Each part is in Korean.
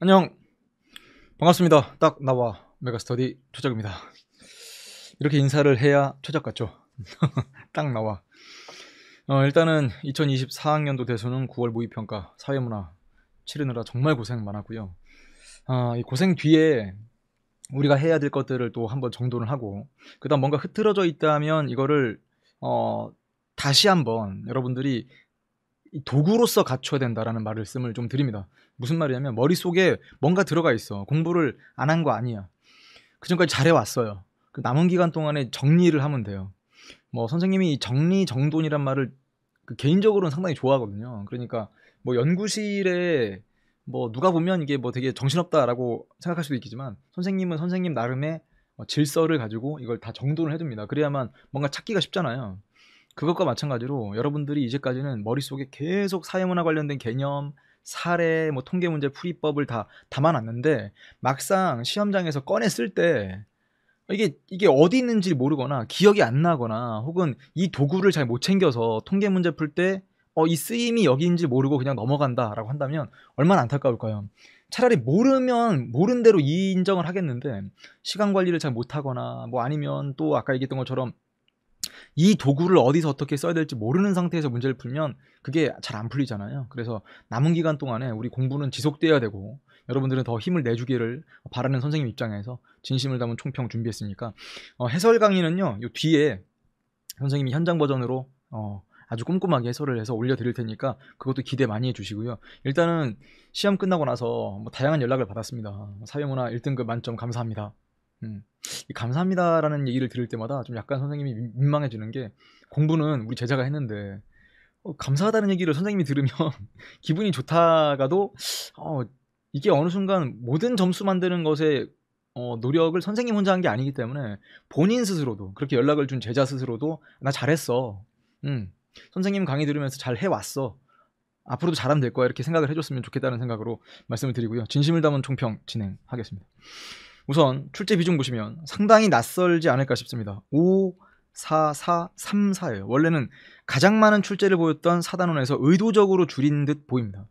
안녕 반갑습니다 딱 나와 메가스터디 초작입니다 이렇게 인사를 해야 초작 같죠 딱 나와 어, 일단은 2024학년도 대수는 9월 모의평가 사회문화 치르느라 정말 고생 많았고요 어, 이 고생 뒤에 우리가 해야 될 것들을 또 한번 정돈을 하고 그다음 뭔가 흐트러져 있다면 이거를 어, 다시 한번 여러분들이 도구로서 갖춰야 된다라는 말씀을 을좀 드립니다. 무슨 말이냐면 머릿속에 뭔가 들어가 있어. 공부를 안 한 거 아니야. 그전까지 잘해왔어요. 그 남은 기간 동안에 정리를 하면 돼요. 뭐 선생님이 이 정리 정돈이란 말을 그 개인적으로는 상당히 좋아하거든요. 그러니까 뭐 연구실에 뭐 누가 보면 이게 뭐 되게 정신없다라고 생각할 수도 있겠지만 선생님은 선생님 나름의 어 질서를 가지고 이걸 다 정돈을 해둡니다. 그래야만 뭔가 찾기가 쉽잖아요. 그것과 마찬가지로 여러분들이 이제까지는 머릿속에 계속 사회문화 관련된 개념, 사례, 뭐 통계 문제 풀이법을 다 담아놨는데 막상 시험장에서 꺼냈을때 이게 이게 어디 있는지 모르거나 기억이 안 나거나 혹은 이 도구를 잘 못 챙겨서 통계 문제 풀 때 어, 이 쓰임이 여기인지 모르고 그냥 넘어간다라고 한다면 얼마나 안타까울까요? 차라리 모르면 모른 대로 인정을 하겠는데 시간 관리를 잘 못하거나 뭐 아니면 또 아까 얘기했던 것처럼 이 도구를 어디서 어떻게 써야 될지 모르는 상태에서 문제를 풀면 그게 잘 안 풀리잖아요. 그래서 남은 기간 동안에 우리 공부는 지속돼야 되고 여러분들은 더 힘을 내주기를 바라는 선생님 입장에서 진심을 담은 총평 준비했으니까 어, 해설 강의는요. 요 뒤에 선생님이 현장 버전으로 어, 아주 꼼꼼하게 해설을 해서 올려드릴 테니까 그것도 기대 많이 해주시고요. 일단은 시험 끝나고 나서 뭐 다양한 연락을 받았습니다. 사회문화 1등급 만점 감사합니다. 음. 감사합니다라는 얘기를 들을 때마다 좀 약간 선생님이 민망해지는 게 공부는 우리 제자가 했는데 어, 감사하다는 얘기를 선생님이 들으면 기분이 좋다가도 어, 이게 어느 순간 모든 점수 만드는 것에 어, 노력을 선생님 혼자 한 게 아니기 때문에 본인 스스로도 그렇게 연락을 준 제자 스스로도 나 잘했어. 음, 선생님 강의 들으면서 잘 해왔어. 앞으로도 잘하면 될 거야 이렇게 생각을 해줬으면 좋겠다는 생각으로 말씀을 드리고요. 진심을 담은 총평 진행하겠습니다. 우선 출제 비중 보시면 상당히 낯설지 않을까 싶습니다. 5, 4, 4, 3, 4예요. 원래는 가장 많은 출제를 보였던 사단원에서 의도적으로 줄인 듯 보입니다.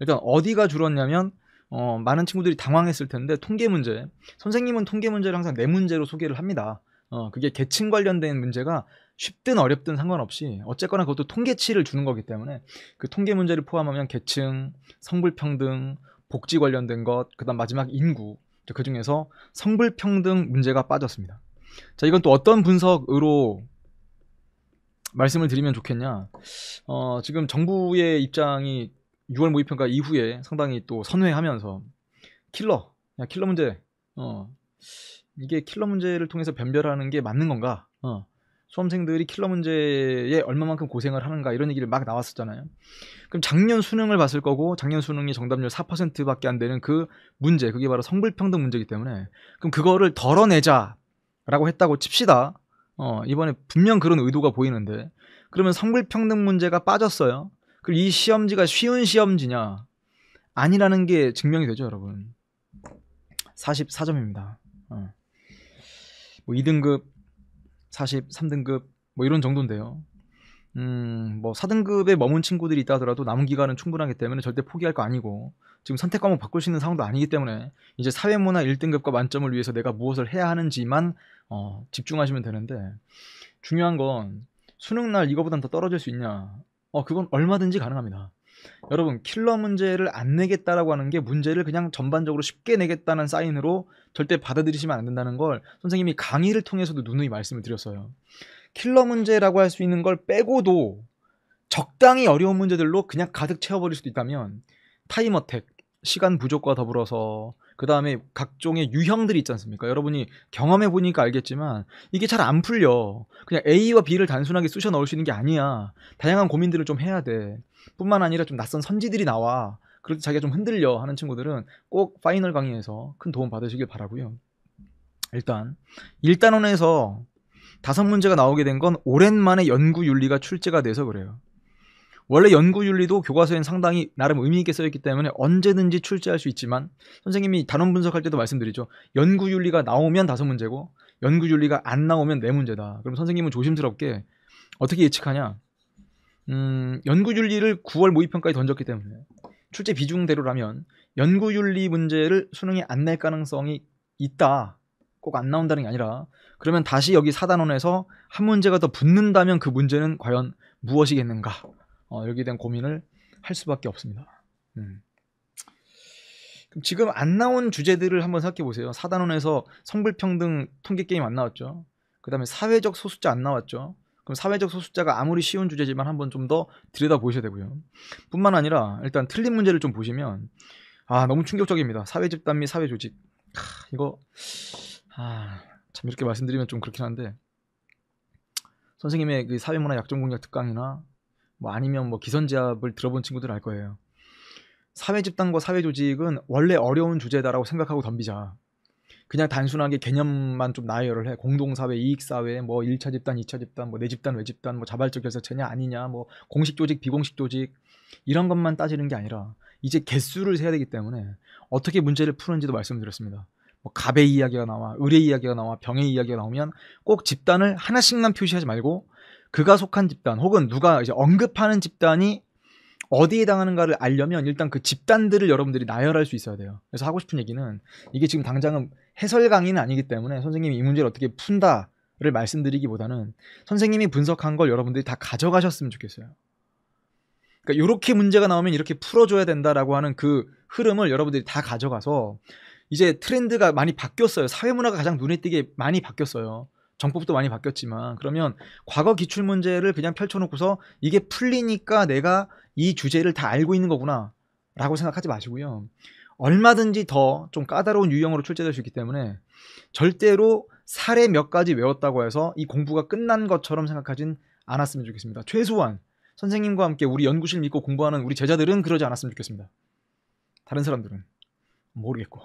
일단 어디가 줄었냐면 어, 많은 친구들이 당황했을 텐데 통계 문제 선생님은 통계 문제를 항상 내 네 문제로 소개를 합니다. 어, 그게 계층 관련된 문제가 쉽든 어렵든 상관없이 어쨌거나 그것도 통계치를 주는 거기 때문에 그 통계 문제를 포함하면 계층, 성불평등, 복지 관련된 것, 그다음 마지막 인구 그 중에서 성불평등 문제가 빠졌습니다. 자, 이건 또 어떤 분석으로 말씀을 드리면 좋겠냐. 어, 지금 정부의 입장이 6월 모의평가 이후에 상당히 또 선회하면서 킬러, 야, 킬러 문제, 어, 이게 킬러 문제를 통해서 변별하는 게 맞는 건가? 어, 수험생들이 킬러 문제에 얼마만큼 고생을 하는가 이런 얘기를 막 나왔었잖아요. 그럼 작년 수능을 봤을 거고 작년 수능이 정답률 4%밖에 안 되는 그 문제 그게 바로 성불평등 문제이기 때문에 그럼 그거를 덜어내자라고 했다고 칩시다. 어, 이번에 분명 그런 의도가 보이는데 그러면 성불평등 문제가 빠졌어요. 그럼 이 시험지가 쉬운 시험지냐? 아니라는 게 증명이 되죠, 여러분. 44점입니다. 어. 뭐 2등급 43등급 뭐 이런 정도인데요. 음, 뭐 4등급에 머문 친구들이 있다 하더라도 남은 기간은 충분하기 때문에 절대 포기할 거 아니고 지금 선택 과목 바꿀 수 있는 상황도 아니기 때문에 이제 사회문화 1등급과 만점을 위해서 내가 무엇을 해야 하는지만 어, 집중하시면 되는데 중요한 건 수능 날 이거보단 더 떨어질 수 있냐? 어, 그건 얼마든지 가능합니다. 여러분 킬러 문제를 안 내겠다라고 하는 게 문제를 그냥 전반적으로 쉽게 내겠다는 사인으로 절대 받아들이시면 안 된다는 걸 선생님이 강의를 통해서도 누누이 말씀을 드렸어요. 킬러 문제라고 할 수 있는 걸 빼고도 적당히 어려운 문제들로 그냥 가득 채워버릴 수도 있다면 타임 어택, 시간 부족과 더불어서 그 다음에 각종의 유형들이 있지 않습니까? 여러분이 경험해 보니까 알겠지만 이게 잘 안 풀려. 그냥 A와 B를 단순하게 쑤셔 넣을 수 있는 게 아니야. 다양한 고민들을 좀 해야 돼. 뿐만 아니라 좀 낯선 선지들이 나와. 그래서 자기가 좀 흔들려 하는 친구들은 꼭 파이널 강의에서 큰 도움 받으시길 바라고요. 일단 1단원에서 다섯 문제가 나오게 된 건 오랜만에 연구 윤리가 출제가 돼서 그래요. 원래 연구윤리도 교과서엔 상당히 나름 의미있게 써있기 때문에 언제든지 출제할 수 있지만 선생님이 단원 분석할 때도 말씀드리죠. 연구윤리가 나오면 다섯 문제고 연구윤리가 안 나오면 네 문제다. 그럼 선생님은 조심스럽게 어떻게 예측하냐? 음, 연구윤리를 9월 모의평가에 던졌기 때문에 출제 비중대로라면 연구윤리 문제를 수능에 안 낼 가능성이 있다. 꼭 안 나온다는 게 아니라 그러면 다시 여기 4단원에서한 문제가 더 붙는다면 그 문제는 과연 무엇이겠는가? 어, 여기에 대한 고민을 할 수밖에 없습니다. 음. 그럼 지금 안 나온 주제들을 한번 생각해 보세요. 4단원에서 성불평등 통계 게임 안 나왔죠. 그 다음에 사회적 소수자 안 나왔죠. 그럼 사회적 소수자가 아무리 쉬운 주제지만 한번 좀 더 들여다 보셔야 되고요. 뿐만 아니라 일단 틀린 문제를 좀 보시면 아 너무 충격적입니다. 사회 집단 및 사회 조직 하, 이거 아, 참 이렇게 말씀드리면 좀 그렇긴 한데 선생님의 그 사회문화 약점 공략 특강이나 뭐 아니면 뭐 기선제압을 들어본 친구들 알 거예요. 사회 집단과 사회 조직은 원래 어려운 주제다라고 생각하고 덤비자. 그냥 단순하게 개념만 좀 나열을 해. 공동사회, 이익사회, 뭐 1차 집단, 2차 집단, 뭐 내 집단, 외 집단, 뭐 자발적 결사체냐 아니냐, 뭐 공식 조직, 비공식 조직 이런 것만 따지는 게 아니라 이제 개수를 세야 되기 때문에 어떻게 문제를 푸는지도 말씀드렸습니다. 뭐 갑의 이야기가 나와, 을의 이야기가 나와, 병의 이야기가 나오면 꼭 집단을 하나씩만 표시하지 말고 그가 속한 집단 혹은 누가 이제 언급하는 집단이 어디에 당하는가를 알려면 일단 그 집단들을 여러분들이 나열할 수 있어야 돼요. 그래서 하고 싶은 얘기는 이게 지금 당장은 해설 강의는 아니기 때문에 선생님이 이 문제를 어떻게 푼다를 말씀드리기보다는 선생님이 분석한 걸 여러분들이 다 가져가셨으면 좋겠어요. 그러니까 이렇게 문제가 나오면 이렇게 풀어줘야 된다라고 하는 그 흐름을 여러분들이 다 가져가서 이제 트렌드가 많이 바뀌었어요. 사회 문화가 가장 눈에 띄게 많이 바뀌었어요. 정법도 많이 바뀌었지만 그러면 과거 기출 문제를 그냥 펼쳐놓고서 이게 풀리니까 내가 이 주제를 다 알고 있는 거구나라고 생각하지 마시고요. 얼마든지 더 좀 까다로운 유형으로 출제될 수 있기 때문에 절대로 사례 몇 가지 외웠다고 해서 이 공부가 끝난 것처럼 생각하진 않았으면 좋겠습니다. 최소한 선생님과 함께 우리 연구실 믿고 공부하는 우리 제자들은 그러지 않았으면 좋겠습니다. 다른 사람들은 모르겠고.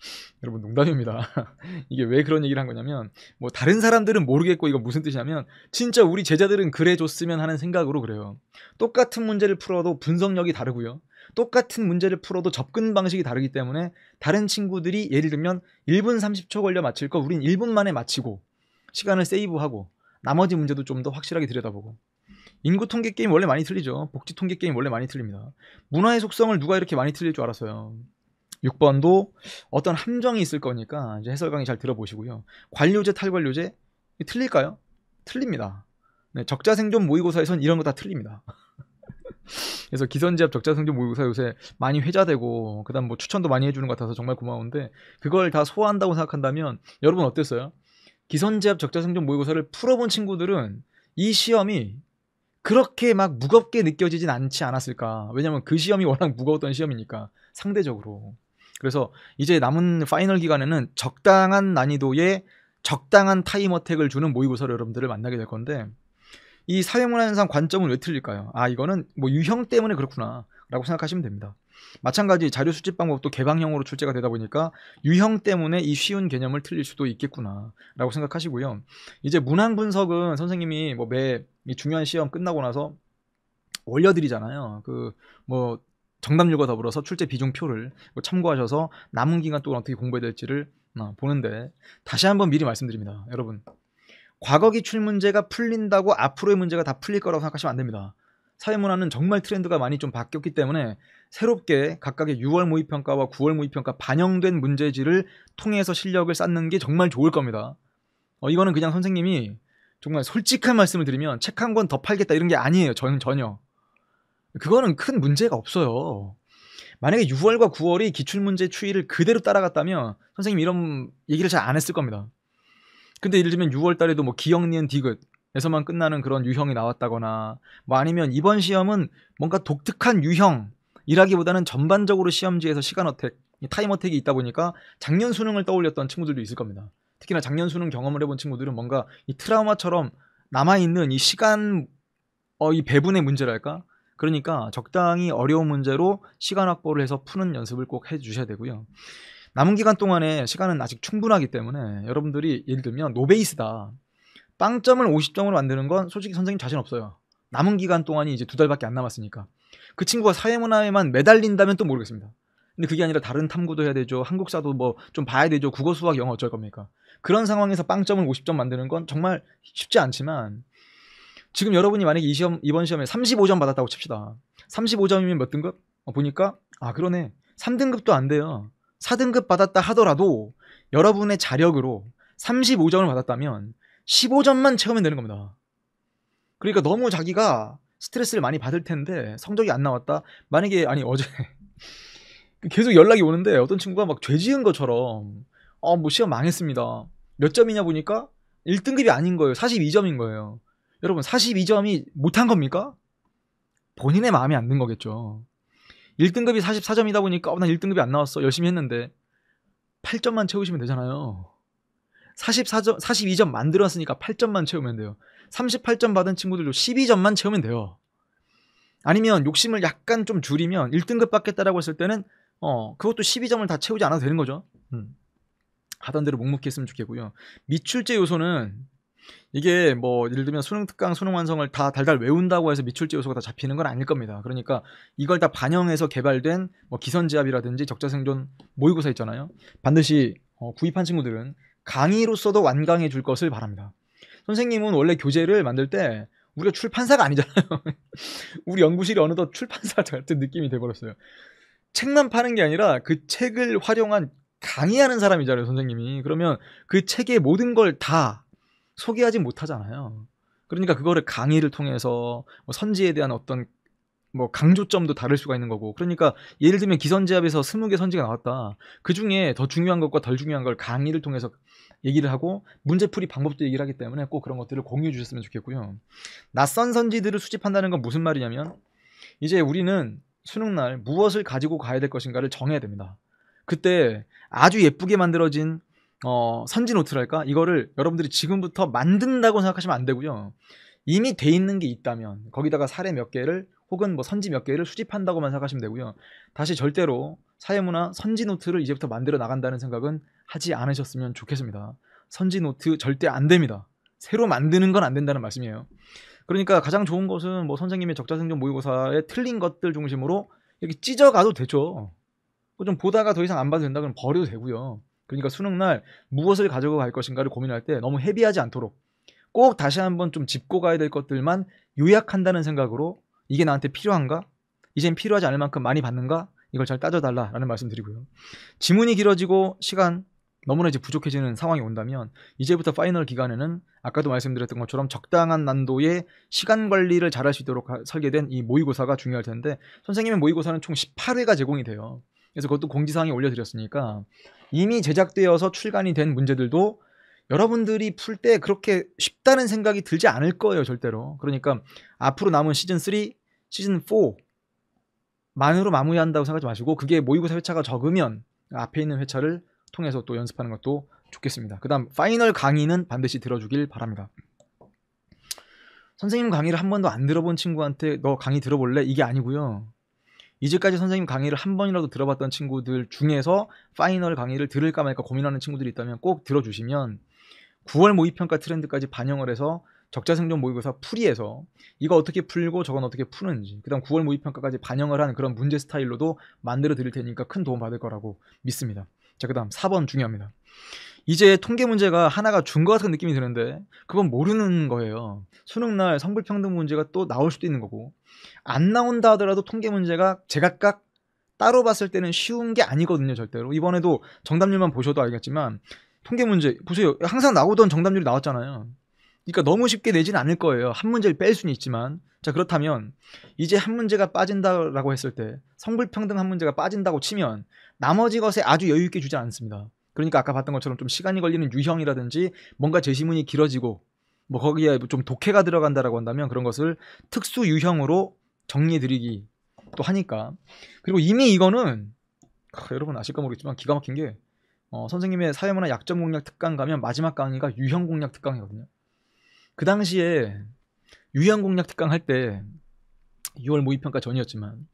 여러분 농담입니다. 이게 왜 그런 얘기를 한 거냐면 뭐 다른 사람들은 모르겠고 이거 무슨 뜻이냐면 진짜 우리 제자들은 그래 줬으면 하는 생각으로 그래요. 똑같은 문제를 풀어도 분석력이 다르고요. 똑같은 문제를 풀어도 접근 방식이 다르기 때문에 다른 친구들이 예를 들면 1분 30초 걸려 마칠 거 우린 1분 만에 마치고 시간을 세이브하고 나머지 문제도 좀 더 확실하게 들여다보고 인구 통계 게임 원래 많이 틀리죠. 복지 통계 게임 원래 많이 틀립니다. 문화의 속성을 누가 이렇게 많이 틀릴 줄 알았어요. 6번도 어떤 함정이 있을 거니까 이제 해설 강의 잘 들어보시고요. 관료제 탈관료제 틀릴까요? 틀립니다. 네, 적자 생존 모의고사에선 이런 거 다 틀립니다. 그래서 기선제압 적자생존 모의고사 요새 많이 회자되고 그다음 뭐 추천도 많이 해주는 것 같아서 정말 고마운데 그걸 다 소화한다고 생각한다면 여러분 어땠어요? 기선제압 적자생존 모의고사를 풀어본 친구들은 이 시험이 그렇게 막 무겁게 느껴지진 않지 않았을까 왜냐면 그 시험이 워낙 무거웠던 시험이니까 상대적으로 그래서 이제 남은 파이널 기간에는 적당한 난이도에 적당한 타임 어택을 주는 모의고사로 여러분들을 만나게 될 건데 이 사회문화 현상 관점은 왜 틀릴까요? 아 이거는 뭐 유형 때문에 그렇구나라고 생각하시면 됩니다. 마찬가지 자료 수집 방법도 개방형으로 출제가 되다 보니까 유형 때문에 이 쉬운 개념을 틀릴 수도 있겠구나라고 생각하시고요. 이제 문항 분석은 선생님이 뭐 매 중요한 시험 끝나고 나서 올려드리잖아요. 그뭐 정답률과 더불어서 출제 비중표를 뭐 참고하셔서 남은 기간 동안 어떻게 공부해야 될지를 어, 보는데 다시 한번 미리 말씀드립니다. 여러분 과거 기출 문제가 풀린다고 앞으로의 문제가 다 풀릴 거라고 생각하시면 안 됩니다. 사회문화는 정말 트렌드가 많이 좀 바뀌었기 때문에 새롭게 각각의 6월 모의평가와 9월 모의평가 반영된 문제지를 통해서 실력을 쌓는 게 정말 좋을 겁니다. 어, 이거는 그냥 선생님이 정말 솔직한 말씀을 드리면 책 한 권 더 팔겠다 이런 게 아니에요. 전, 전혀. 그거는 큰 문제가 없어요. 만약에 6월과 9월이 기출문제 추이를 그대로 따라갔다면 선생님 이런 얘기를 잘 안 했을 겁니다. 근데 예를 들면 6월 달에도 뭐 기억, 니은, 디귿 에서만 끝나는 그런 유형이 나왔다거나 뭐 아니면 이번 시험은 뭔가 독특한 유형이라기보다는 전반적으로 시험지에서 시간 어택, 타임 어택이 있다 보니까 작년 수능을 떠올렸던 친구들도 있을 겁니다. 특히나 작년 수능 경험을 해본 친구들은 뭔가 이 트라우마처럼 남아있는 이 시간 어, 이 배분의 문제랄까? 그러니까 적당히 어려운 문제로 시간 확보를 해서 푸는 연습을 꼭 해주셔야 되고요. 남은 기간 동안에 시간은 아직 충분하기 때문에 여러분들이 예를 들면 노베이스다. 빵점을 50점으로 만드는 건 솔직히 선생님 자신 없어요. 남은 기간 동안이 이제 두 달밖에 안 남았으니까. 그 친구가 사회문화에만 매달린다면 또 모르겠습니다. 근데 그게 아니라 다른 탐구도 해야 되죠. 한국사도 뭐 좀 봐야 되죠. 국어, 수학, 영어 어쩔 겁니까? 그런 상황에서 빵점을 50점 만드는 건 정말 쉽지 않지만 지금 여러분이 만약에 이 시험, 이번 시험에 35점 받았다고 칩시다. 35점이면 몇 등급? 어, 보니까, 아, 그러네. 3등급도 안 돼요. 4등급 받았다 하더라도 여러분의 자력으로 35점을 받았다면 15점만 채우면 되는 겁니다. 그러니까 너무 자기가 스트레스를 많이 받을 텐데 성적이 안 나왔다. 만약에 아니 어제 계속 연락이 오는데 어떤 친구가 막죄 지은 것처럼 어뭐 시험 망했습니다. 몇 점이냐 보니까 1등급이 아닌 거예요. 42점인 거예요. 여러분 42점이 못한 겁니까? 본인의 마음에 안든 거겠죠. 1등급이 44점이다 보니까 어, 난 1등급이 안 나왔어. 열심히 했는데 8점만 채우시면 되잖아요. 44점, 42점 만들었으니까 8점만 채우면 돼요. 38점 받은 친구들도 12점만 채우면 돼요. 아니면 욕심을 약간 좀 줄이면 1등급 받겠다라고 했을 때는 어, 그것도 12점을 다 채우지 않아도 되는 거죠. 음. 하던 대로 묵묵히 했으면 좋겠고요. 미출제 요소는 이게 뭐 예를 들면 수능 특강, 수능 완성을 다 달달 외운다고 해서 미출제 요소가 다 잡히는 건 아닐 겁니다. 그러니까 이걸 다 반영해서 개발된 뭐 기선제압이라든지 적자생존 모의고사 있잖아요. 반드시 어, 구입한 친구들은 강의로서도 완강해 줄 것을 바랍니다. 선생님은 원래 교재를 만들 때 우리가 출판사가 아니잖아요. 우리 연구실이 어느덧 출판사 같은 느낌이 돼버렸어요. 책만 파는 게 아니라 그 책을 활용한 강의하는 사람이잖아요, 선생님이. 그러면 그 책의 모든 걸다 소개하지 못하잖아요. 그러니까 그거를 강의를 통해서 뭐 선지에 대한 어떤 뭐 강조점도 다를 수가 있는 거고 그러니까 예를 들면 기선제압에서 20개 선지가 나왔다 그 중에 더 중요한 것과 덜 중요한 걸 강의를 통해서 얘기를 하고 문제풀이 방법도 얘기를 하기 때문에 꼭 그런 것들을 공유해 주셨으면 좋겠고요 낯선 선지들을 수집한다는 건 무슨 말이냐면 이제 우리는 수능날 무엇을 가지고 가야 될 것인가를 정해야 됩니다 그때 아주 예쁘게 만들어진 어, 선지노트랄까 이거를 여러분들이 지금부터 만든다고 생각하시면 안 되고요. 이미 돼 있는 게 있다면 거기다가 사례 몇 개를 혹은 뭐 선지 몇 개를 수집한다고만 생각하시면 되고요. 다시 절대로 사회문화 선지 노트를 이제부터 만들어 나간다는 생각은 하지 않으셨으면 좋겠습니다. 선지 노트 절대 안 됩니다. 새로 만드는 건 안 된다는 말씀이에요. 그러니까 가장 좋은 것은 뭐 선생님의 적자생존 모의고사의 틀린 것들 중심으로 이렇게 찢어가도 되죠. 좀 보다가 더 이상 안 봐도 된다 그러면 버려도 되고요. 그러니까 수능 날 무엇을 가지고 갈 것인가를 고민할 때 너무 헤비하지 않도록 꼭 다시 한번 좀 짚고 가야 될 것들만 요약한다는 생각으로 이게 나한테 필요한가? 이젠 필요하지 않을 만큼 많이 받는가? 이걸 잘 따져달라라는 말씀 드리고요. 지문이 길어지고 시간 너무나 이제 부족해지는 상황이 온다면 이제부터 파이널 기간에는 아까도 말씀드렸던 것처럼 적당한 난도의 시간 관리를 잘할 수 있도록 설계된 이 모의고사가 중요할 텐데 선생님의 모의고사는 총 18회가 제공이 돼요. 그래서 그것도 공지사항에 올려드렸으니까 이미 제작되어서 출간이 된 문제들도 여러분들이 풀 때 그렇게 쉽다는 생각이 들지 않을 거예요, 절대로. 그러니까 앞으로 남은 시즌 3, 시즌 4 만으로 마무리한다고 생각하지 마시고 그게 모의고사 회차가 적으면 앞에 있는 회차를 통해서 또 연습하는 것도 좋겠습니다. 그다음 파이널 강의는 반드시 들어주길 바랍니다. 선생님 강의를 한 번도 안 들어본 친구한테 너 강의 들어볼래? 이게 아니고요. 이제까지 선생님 강의를 한 번이라도 들어봤던 친구들 중에서 파이널 강의를 들을까 말까 고민하는 친구들이 있다면 꼭 들어주시면 9월 모의평가 트렌드까지 반영을 해서 적자생존 모의고사 풀이해서 이거 어떻게 풀고 저건 어떻게 푸는지 그다음 9월 모의평가까지 반영을 한 그런 문제 스타일로도 만들어 드릴 테니까 큰 도움 받을 거라고 믿습니다. 자 그다음 4번 중요합니다. 이제 통계 문제가 하나가 준 것 같은 느낌이 드는데 그건 모르는 거예요. 수능 날 성불평등 문제가 또 나올 수도 있는 거고 안 나온다 하더라도 통계 문제가 제각각 따로 봤을 때는 쉬운 게 아니거든요, 절대로. 이번에도 정답률만 보셔도 알겠지만 통계 문제 보세요. 항상 나오던 정답률이 나왔잖아요. 그러니까 너무 쉽게 내진 않을 거예요. 한 문제를 뺄 수는 있지만 자 그렇다면 이제 한 문제가 빠진다라고 했을 때 성불평등 한 문제가 빠진다고 치면 나머지 것에 아주 여유 있게 주지 않습니다. 그러니까 아까 봤던 것처럼 좀 시간이 걸리는 유형이라든지 뭔가 제시문이 길어지고 뭐 거기에 좀 독해가 들어간다라고 한다면 그런 것을 특수 유형으로 정리해드리기 또 하니까 그리고 이미 이거는 하, 아, 여러분 아실까 모르겠지만 기가 막힌 게 어, 선생님의 사회문화 약점 공략 특강 가면 마지막 강의가 유형 공략 특강이거든요. 그 당시에 유형 공략 특강 할 때 6월 모의평가 전이었지만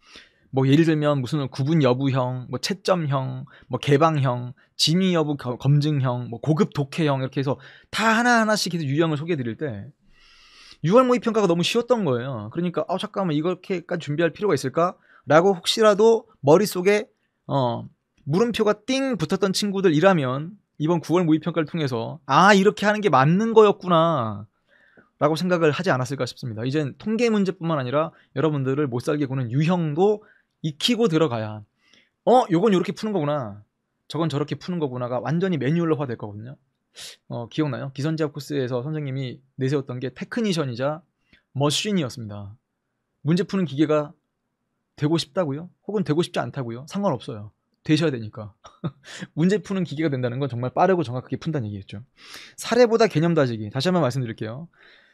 뭐 예를 들면 무슨 구분 여부형, 뭐 채점형, 뭐 개방형, 진위 여부 검증형, 뭐 고급 독해형 이렇게 해서 다 하나하나씩 해서 유형을 소개해 드릴 때 6월 모의 평가가 너무 쉬웠던 거예요. 그러니까 아 잠깐만 이렇게까지 준비할 필요가 있을까라고 혹시라도 머릿속에 어 물음표가 띵 붙었던 친구들이라면 이번 9월 모의평가를 통해서 아 이렇게 하는 게 맞는 거였구나 라고 생각을 하지 않았을까 싶습니다. 이젠 통계 문제뿐만 아니라 여러분들을 못 살게 구는 유형도 익히고 들어가야 어 요건 요렇게 푸는 거구나 저건 저렇게 푸는 거구나가 완전히 매뉴얼화 될 거거든요 어 기억나요 기선제압 코스에서 선생님이 내세웠던 게 테크니션이자 머신이었습니다 문제 푸는 기계가 되고 싶다고요 혹은 되고 싶지 않다고요 상관없어요 되셔야 되니까 문제 푸는 기계가 된다는 건 정말 빠르고 정확하게 푼다는 얘기겠죠 사례보다 개념 다지기 다시 한번 말씀드릴게요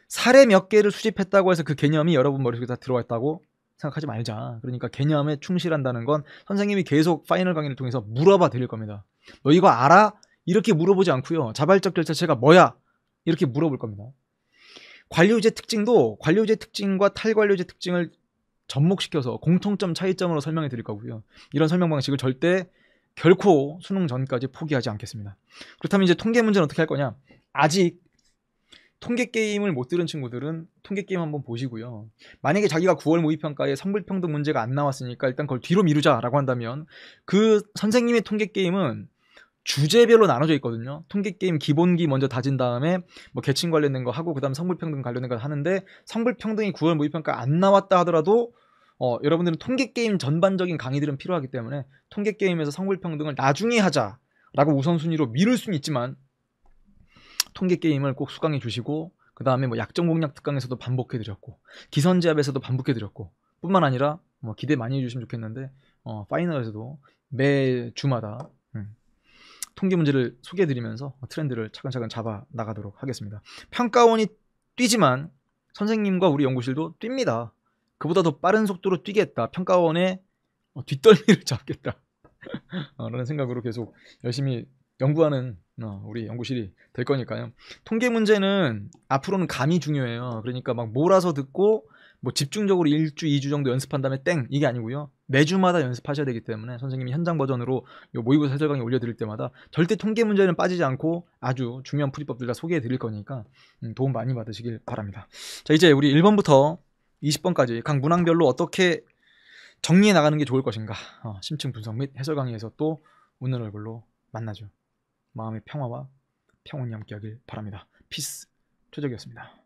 사례 몇 개를 수집했다고 해서 그 개념이 여러분 머릿속에 다들어왔다고 생각하지 말자. 그러니까 개념에 충실한다는 건 선생님이 계속 파이널 강의를 통해서 물어봐 드릴 겁니다. 너 이거 알아? 이렇게 물어보지 않고요. 자발적 절차 제가 뭐야? 이렇게 물어볼 겁니다. 관료제 특징도 관료제 특징과 탈관료제 특징을 접목시켜서 공통점 차이점으로 설명해 드릴 거고요. 이런 설명 방식을 절대 결코 수능 전까지 포기하지 않겠습니다. 그렇다면 이제 통계 문제는 어떻게 할 거냐? 아직 통계 게임을 못 들은 친구들은 통계 게임 한번 보시고요. 만약에 자기가 9월 모의평가에 성불평등 문제가 안 나왔으니까 일단 그걸 뒤로 미루자라고 한다면 그 선생님의 통계 게임은 주제별로 나눠져 있거든요. 통계 게임 기본기 먼저 다진 다음에 뭐 계층 관련된 거 하고 그다음 성불평등 관련된 거 하는데 성불평등이 9월 모의평가 안 나왔다 하더라도 어, 여러분들은 통계 게임 전반적인 강의들은 필요하기 때문에 통계 게임에서 성불평등을 나중에 하자라고 우선순위로 미룰 수는 있지만 통계 게임을 꼭 수강해 주시고 그 다음에 뭐 약정 공략 특강에서도 반복해 드렸고 기선제압에서도 반복해 드렸고 뿐만 아니라 뭐 기대 많이 해주시면 좋겠는데 어, 파이널에서도 매 주마다 음, 통계 문제를 소개해 드리면서 뭐 트렌드를 차근차근 잡아 나가도록 하겠습니다. 평가원이 뛰지만 선생님과 우리 연구실도 뜁니다. 그보다 더 빠른 속도로 뛰겠다. 평가원의 뒷덜미를 어, 잡겠다. 어, 라는 생각으로 계속 열심히 연구하는 어, 우리 연구실이 될 거니까요. 통계 문제는 앞으로는 감이 중요해요. 그러니까 막 몰아서 듣고 뭐 집중적으로 1주, 2주 정도 연습한 다음에 땡 이게 아니고요. 매주마다 연습하셔야 되기 때문에 선생님이 현장 버전으로 요 모의고사 해설강의 올려드릴 때마다 절대 통계 문제는 빠지지 않고 아주 중요한 풀이법들 다 소개해드릴 거니까 음, 도움 많이 받으시길 바랍니다. 자 이제 우리 1번부터 20번까지 각 문항별로 어떻게 정리해 나가는 게 좋을 것인가 어, 심층 분석 및 해설 강의에서 또 웃는 얼굴로 만나죠. 마음의 평화와 평온이 함께하길 바랍니다. 피스 최적이었습니다.